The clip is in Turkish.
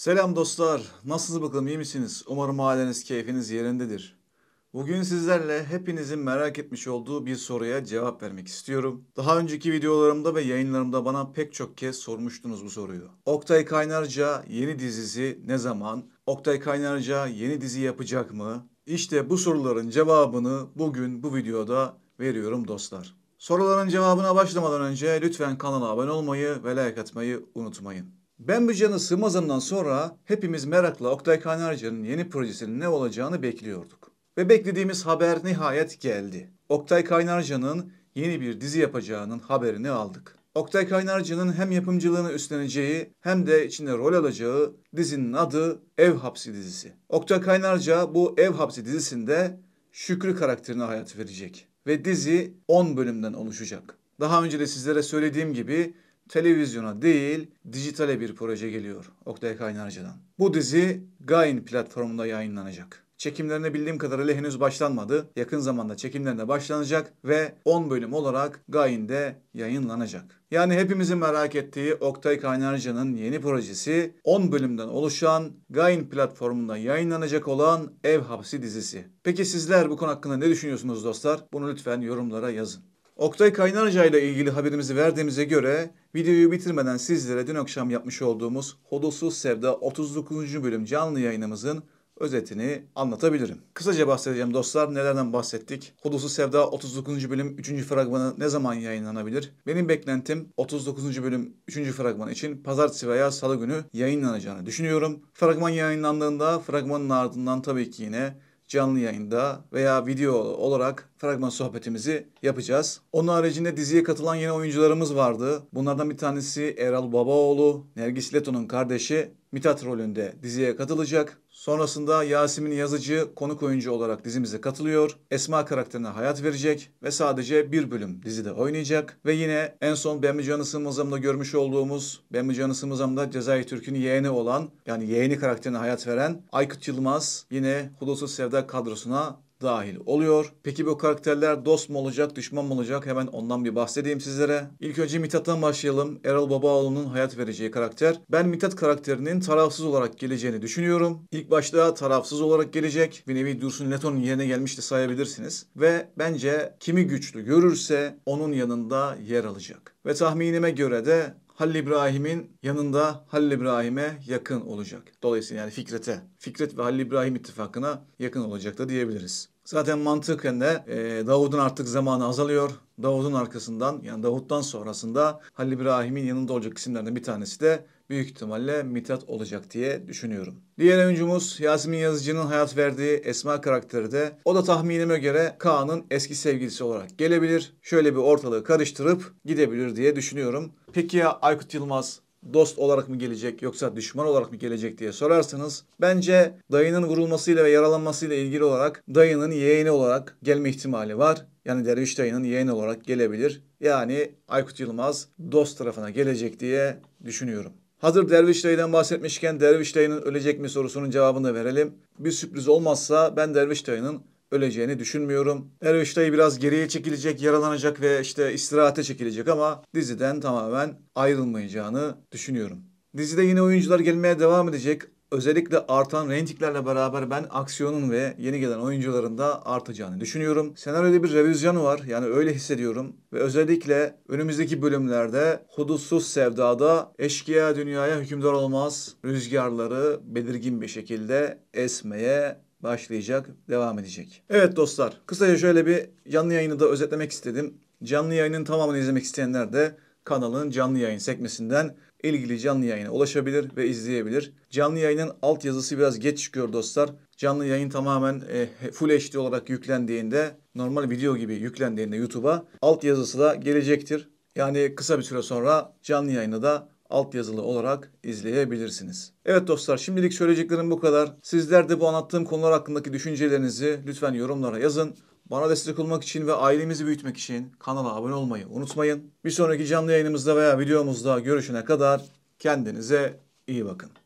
Selam dostlar. Nasılsınız bakalım iyi misiniz? Umarım haliniz keyfiniz yerindedir. Bugün sizlerle hepinizin merak etmiş olduğu bir soruya cevap vermek istiyorum. Daha önceki videolarımda ve yayınlarımda bana pek çok kez sormuştunuz bu soruyu. Oktay Kaynarca yeni dizisi ne zaman? Oktay Kaynarca yeni dizi yapacak mı? İşte bu soruların cevabını bugün bu videoda veriyorum dostlar. Soruların cevabına başlamadan önce lütfen kanala abone olmayı ve like atmayı unutmayın. Ben bu canı sığmazımdan sonra hepimiz merakla Oktay Kaynarca'nın yeni projesinin ne olacağını bekliyorduk. Ve beklediğimiz haber nihayet geldi. Oktay Kaynarca'nın yeni bir dizi yapacağının haberini aldık. Oktay Kaynarca'nın hem yapımcılığını üstleneceği hem de içinde rol alacağı dizinin adı Ev Hapsi dizisi. Oktay Kaynarca bu Ev Hapsi dizisinde Şükrü karakterine hayat verecek ve dizi 10 bölümden oluşacak. Daha önce de sizlere söylediğim gibi televizyona değil dijitale bir proje geliyor Oktay Kaynarca'dan. Bu dizi Gain platformunda yayınlanacak. Çekimlerine bildiğim kadarıyla henüz başlanmadı. Yakın zamanda çekimlerine başlanacak ve 10 bölüm olarak Gain'de yayınlanacak. Yani hepimizin merak ettiği Oktay Kaynarca'nın yeni projesi 10 bölümden oluşan Gain platformunda yayınlanacak olan Ev Hapsi dizisi. Peki sizler bu konu hakkında ne düşünüyorsunuz dostlar? Bunu lütfen yorumlara yazın. Oktay Kaynarca ile ilgili haberimizi verdiğimize göre Videoyu bitirmeden sizlere dün akşam yapmış olduğumuz Hodosuz Sevda 39. bölüm canlı yayınımızın özetini anlatabilirim. Kısaca bahsedeceğim dostlar. Nelerden bahsettik? Hodusuz Sevda 39. bölüm 3. fragmanı ne zaman yayınlanabilir? Benim beklentim 39. bölüm 3. fragman için pazartesi veya salı günü yayınlanacağını düşünüyorum. Fragman yayınlandığında fragmanın ardından tabii ki yine canlı yayında veya video olarak fragman sohbetimizi yapacağız. Onun haricinde diziye katılan yeni oyuncularımız vardı. Bunlardan bir tanesi Eral Babaoğlu, Nergis Leto'nun kardeşi Mithat rolünde diziye katılacak. Sonrasında Yasemin Yazıcı konuk oyuncu olarak dizimize katılıyor. Esma karakterine hayat verecek ve sadece bir bölüm dizide oynayacak. Ve yine en son Bembe Canıs'ın mazamda görmüş olduğumuz Bembe Canıs'ın mazamda Cezayir Türk'ün yeğeni olan yani yeğeni karakterine hayat veren Aykut Yılmaz yine Hudutsuz Sevda kadrosuna dahil oluyor. Peki bu karakterler dost mu olacak, düşman mı olacak? Hemen ondan bir bahsedeyim sizlere. İlk önce Mithat'tan başlayalım. Erol Babaoğlu'nun hayat vereceği karakter. Ben Mithat karakterinin tarafsız olarak geleceğini düşünüyorum. İlk başta tarafsız olarak gelecek. Bir nevi Dursun Leto'nun yerine gelmişti sayabilirsiniz. Ve bence kimi güçlü görürse onun yanında yer alacak. Ve tahminime göre de Halil İbrahim'in yanında Halil İbrahim'e yakın olacak. Dolayısıyla yani Fikret'e, Fikret ve Halil İbrahim ittifakına yakın olacak da diyebiliriz. Zaten mantıken de e, Davud'un artık zamanı azalıyor. Davud'un arkasından yani Davud'dan sonrasında Halil İbrahim'in yanında olacak isimlerden bir tanesi de büyük ihtimalle Mithat olacak diye düşünüyorum. Diğer oyuncumuz Yasemin Yazıcı'nın hayat verdiği Esma karakteri de o da tahminime göre Kaan'ın eski sevgilisi olarak gelebilir. Şöyle bir ortalığı karıştırıp gidebilir diye düşünüyorum. Peki ya Aykut Yılmaz dost olarak mı gelecek yoksa düşman olarak mı gelecek diye sorarsanız bence dayının vurulmasıyla ve yaralanmasıyla ilgili olarak dayının yeğeni olarak gelme ihtimali var. Yani Derviş dayının yeğeni olarak gelebilir. Yani Aykut Yılmaz dost tarafına gelecek diye düşünüyorum. Hazır Derviş Dayı'dan bahsetmişken Derviş Dayı'nın ölecek mi sorusunun cevabını verelim. Bir sürpriz olmazsa ben Derviş Dayı'nın öleceğini düşünmüyorum. Erviştay biraz geriye çekilecek, yaralanacak ve işte istirahate çekilecek ama diziden tamamen ayrılmayacağını düşünüyorum. Dizide yine oyuncular gelmeye devam edecek. Özellikle artan reytinglerle beraber ben aksiyonun ve yeni gelen oyuncuların da artacağını düşünüyorum. Senaryoda bir revizyon var yani öyle hissediyorum. Ve özellikle önümüzdeki bölümlerde Hudutsuz Sevda'da eşkıya dünyaya hükümdar olmaz rüzgarları belirgin bir şekilde esmeye başlayacak, devam edecek. Evet dostlar, kısaca şöyle bir canlı yayını da özetlemek istedim. Canlı yayının tamamını izlemek isteyenler de kanalın canlı yayın sekmesinden ilgili canlı yayına ulaşabilir ve izleyebilir. Canlı yayının altyazısı biraz geç çıkıyor dostlar. Canlı yayın tamamen e, Full HD olarak yüklendiğinde, normal video gibi yüklendiğinde YouTube'a altyazısı da gelecektir. Yani kısa bir süre sonra canlı yayını da altyazılı olarak izleyebilirsiniz. Evet dostlar şimdilik söyleyeceklerim bu kadar. Sizler de bu anlattığım konular hakkındaki düşüncelerinizi lütfen yorumlara yazın. Bana destek olmak için ve ailemizi büyütmek için kanala abone olmayı unutmayın. Bir sonraki canlı yayınımızda veya videomuzda görüşene kadar kendinize iyi bakın.